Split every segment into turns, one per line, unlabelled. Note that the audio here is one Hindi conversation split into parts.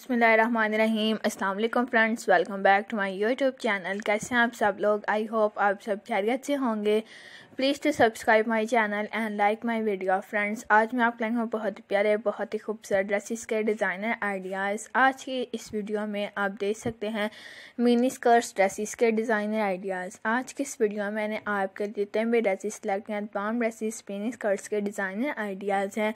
बसमीम अल्लाम friends welcome back to my YouTube channel कैसे हैं आप सब लोग आई होप आप सब खैरियत से होंगे please to subscribe my channel and like my video friends आज मैं आप लाएंगे बहुत प्यारे बहुत ही खूबसूरत ड्रेसिस के डिज़ाइनर आइडियाज़ आज की इस वीडियो में आप देख सकते हैं मिनी स्कर्ट्स ड्रेसिस के डिज़ाइनर आइडियाज़ आज की इस वीडियो में मैंने आपके जितने भी ड्रेसेस सेलेक्ट हैं तमाम ड्रेसिस मिनी स्कर्ट्स के डिज़ाइनर आइडियाज़ हैं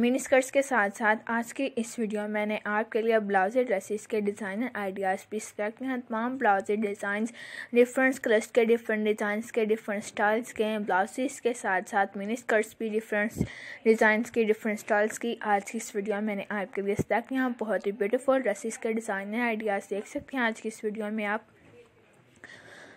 मिनी स्कर्ट्स के साथ साथ आज की इस वीडियो में मैंने आपके लिए ब्लाउजे ड्रेसिस के डिज़ाइनर आइडियाज़ भी किए हैं तमाम ब्लाउजे डिजाइन डिफरेंट कलर्स के डिफरेंट डिजाइन के डिफरेंट स्टाइल्स के में ब्लाउजेस के साथ साथ मिनी स्कर्ट्स भी डिफरेंट डिजाइन की डिफरेंट स्टाइल्स की आज की इस वीडियो में मैंने आपके लिए तक यहाँ बहुत ही ब्यूटीफुल ड्रेसिस के डिज़ाइन आइडियाज़ देख सकते हैं आज की इस वीडियो में आप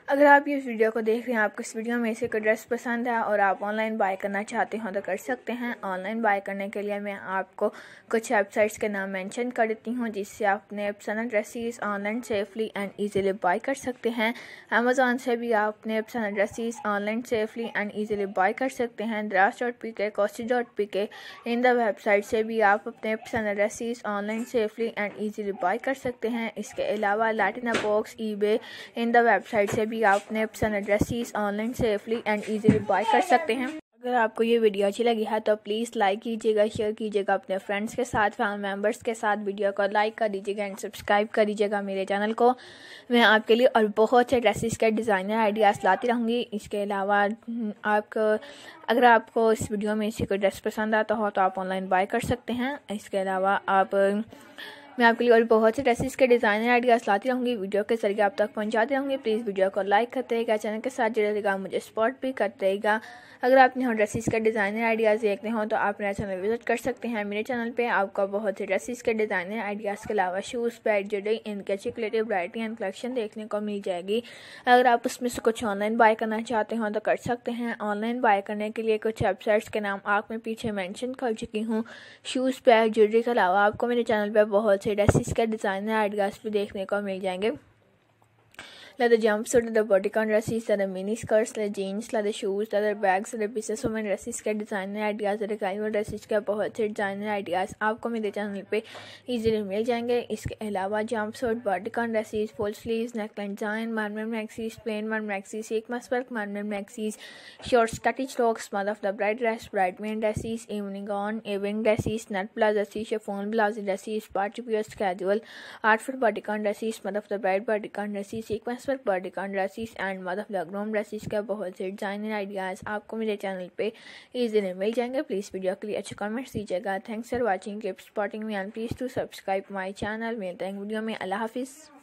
अगर आप ये वीडियो को देख रहे हैं आपको इस वीडियो में इसे कोई ड्रेस पसंद है और आप ऑनलाइन बाय करना चाहते हो तो कर सकते हैं ऑनलाइन बाय करने के लिए मैं आपको कुछ वेबसाइट्स के नाम मेंशन कर देती हूँ जिससे आप अपने पसंद dresses online safely and easily buy कर सकते हैं अमेज़ोन से भी आप अपने पसंद dresses online safely and easily buy कर सकते हैं द्रास डॉट पी के कॉस्टी डॉट पी के इन द वेबसाइट से भी आप अपने पसंद dresses online safely and easily buy कर सकते हैं इसके अलावा लाटिना बॉक्स ई इन द वेबसाइट से भी भी आप अपने पसंद dresses online safely and easily buy कर सकते हैं अगर आपको ये वीडियो अच्छी लगी है तो प्लीज़ लाइक कीजिएगा शेयर कीजिएगा अपने फ्रेंड्स के साथ फैमिली मेम्बर्स के साथ वीडियो को लाइक कर दीजिएगा एंड सब्सक्राइब कर दीजिएगा मेरे चैनल को मैं आपके लिए और बहुत से ड्रेसिस के डिज़ाइनर आइडियाज़ लाती रहूँगी इसके अलावा हम्म, आप अगर आपको इस वीडियो में इसी कोई ड्रेस पसंद आता हो तो आप ऑनलाइन बाय कर सकते हैं इसके अलावा आप मैं आपके लिए और बहुत से ड्रेसेस के डिज़ाइनर आइडियाज़ लाती रहूँगी वीडियो के जरिए आप तक पहुँचाते रहूँगी प्लीज़ वीडियो को लाइक करते रहेगा चैनल के साथ जुड़े रहेगा मुझे सपोर्ट भी करते रहेगा अगर आप यहाँ ड्रेसेस के डिज़ाइनर आइडियाज़ देखते हो तो आप मेरा चैनल विजिट कर सकते हैं मेरे चैनल पर आपको बहुत से ड्रेसेस के डिज़ाइनर आइडियाज़ के अलावा शूज़ पैड जुड़े इनके अच्छी क्रिएटिव वरायटी एंड कलेक्शन देखने को मिल जाएगी अगर आप उसमें से कुछ ऑनलाइन बाय करना चाहते हो तो कर सकते हैं ऑनलाइन बाय करने के लिए कुछ वेबसाइट्स के नाम आप मैं पीछे मैंशन कर चुकी हूँ शूज़ पैड ज्वेलरी के अलावा आपको मेरे चैनल पर बहुत थ्रेड है इसका डिज़ाइन है आर्ट देखने को मिल जाएंगे like jump jumpsuit, like the bodycon dresses, like the mini skirts, like jeans, like the shoes, like the bags like pieces women dresses के डिज़ाइनर आइडियाज़ और कैजुअल ड्रेसेस के बहुत से डिज़ाइनर आइडियाज़ आपको मेरे चैनल पे इजीली मिल जाएंगे इसके अलावा jump jumpsuit bodycon dresses full sleeves neckline design मार्मल मैक्सीज प्लेन मार्मल मैक्सीज एक मस वर्क मार्मल मैक्सीज शॉर्ट्स कटिज tops mother of the bride dress bridesmaid dresses evening on event dresses net प्लाज dresses chiffon blouse dresses party wears casual artful bodycon dresses mother of the bride bodycon dresses एक मस पर bodycon dresses and the background dresses का बहुत से डिजाइनर आइडियाज़ आपको मेरे चैनल पे इस दिन मिल जाएंगे प्लीज़ वीडियो के लिए अच्छे कमेंट्स दीजिएगा thanks for watching keep supporting me and please to subscribe my channel मिलते हैं वीडियो में अल्लाह हाफिज़